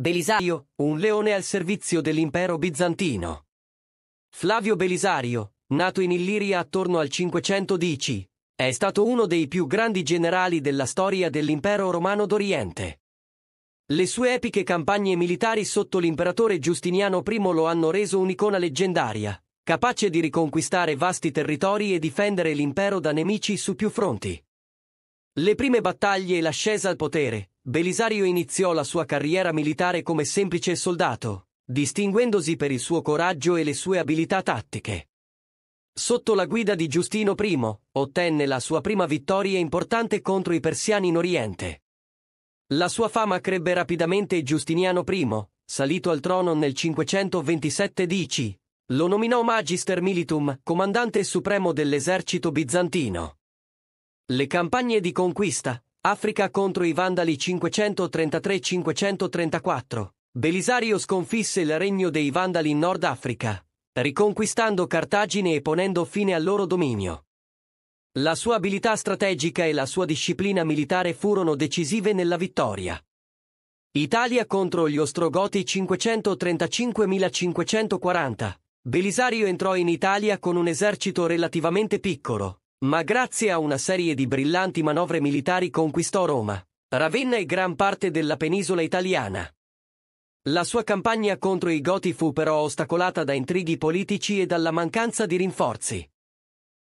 Belisario, un leone al servizio dell'impero bizantino. Flavio Belisario, nato in Illiria attorno al 510, è stato uno dei più grandi generali della storia dell'impero romano d'Oriente. Le sue epiche campagne militari sotto l'imperatore Giustiniano I lo hanno reso un'icona leggendaria, capace di riconquistare vasti territori e difendere l'impero da nemici su più fronti. Le prime battaglie e l'ascesa al potere Belisario iniziò la sua carriera militare come semplice soldato, distinguendosi per il suo coraggio e le sue abilità tattiche. Sotto la guida di Giustino I, ottenne la sua prima vittoria importante contro i persiani in Oriente. La sua fama crebbe rapidamente e Giustiniano I, salito al trono nel 527 DC, lo nominò Magister Militum, comandante supremo dell'esercito bizantino. Le campagne di conquista, Africa contro i Vandali 533-534. Belisario sconfisse il regno dei Vandali in Nord Africa, riconquistando Cartagine e ponendo fine al loro dominio. La sua abilità strategica e la sua disciplina militare furono decisive nella vittoria. Italia contro gli Ostrogoti 535-540. Belisario entrò in Italia con un esercito relativamente piccolo, ma grazie a una serie di brillanti manovre militari conquistò Roma, Ravenna e gran parte della penisola italiana. La sua campagna contro i Goti fu però ostacolata da intrighi politici e dalla mancanza di rinforzi.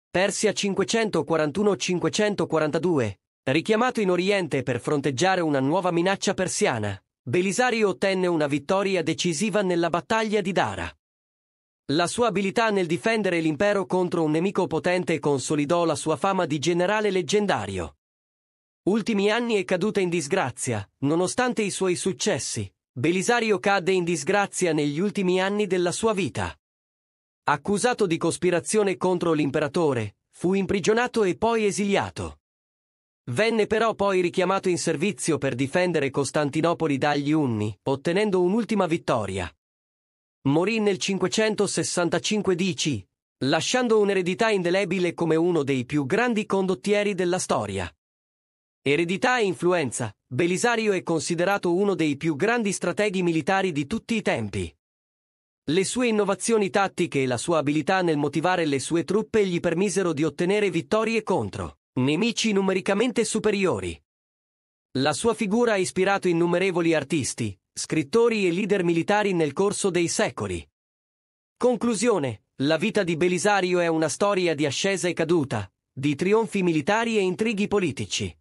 Persia 541-542, richiamato in Oriente per fronteggiare una nuova minaccia persiana, Belisario ottenne una vittoria decisiva nella battaglia di Dara. La sua abilità nel difendere l'impero contro un nemico potente consolidò la sua fama di generale leggendario. Ultimi anni e caduta in disgrazia, nonostante i suoi successi, Belisario cadde in disgrazia negli ultimi anni della sua vita. Accusato di cospirazione contro l'imperatore, fu imprigionato e poi esiliato. Venne però poi richiamato in servizio per difendere Costantinopoli dagli Unni, ottenendo un'ultima vittoria. Morì nel 565 DC, lasciando un'eredità indelebile come uno dei più grandi condottieri della storia. Eredità e influenza, Belisario è considerato uno dei più grandi strateghi militari di tutti i tempi. Le sue innovazioni tattiche e la sua abilità nel motivare le sue truppe gli permisero di ottenere vittorie contro nemici numericamente superiori. La sua figura ha ispirato innumerevoli artisti, scrittori e leader militari nel corso dei secoli. Conclusione. La vita di Belisario è una storia di ascesa e caduta, di trionfi militari e intrighi politici.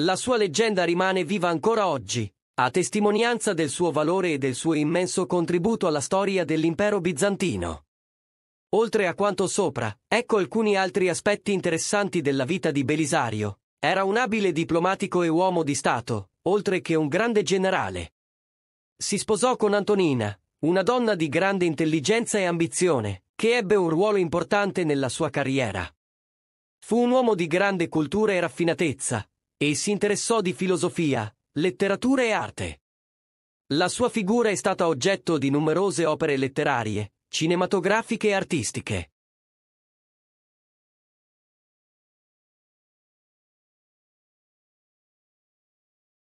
La sua leggenda rimane viva ancora oggi, a testimonianza del suo valore e del suo immenso contributo alla storia dell'impero bizantino. Oltre a quanto sopra, ecco alcuni altri aspetti interessanti della vita di Belisario. Era un abile diplomatico e uomo di Stato, oltre che un grande generale. Si sposò con Antonina, una donna di grande intelligenza e ambizione, che ebbe un ruolo importante nella sua carriera. Fu un uomo di grande cultura e raffinatezza, e si interessò di filosofia, letteratura e arte. La sua figura è stata oggetto di numerose opere letterarie, cinematografiche e artistiche.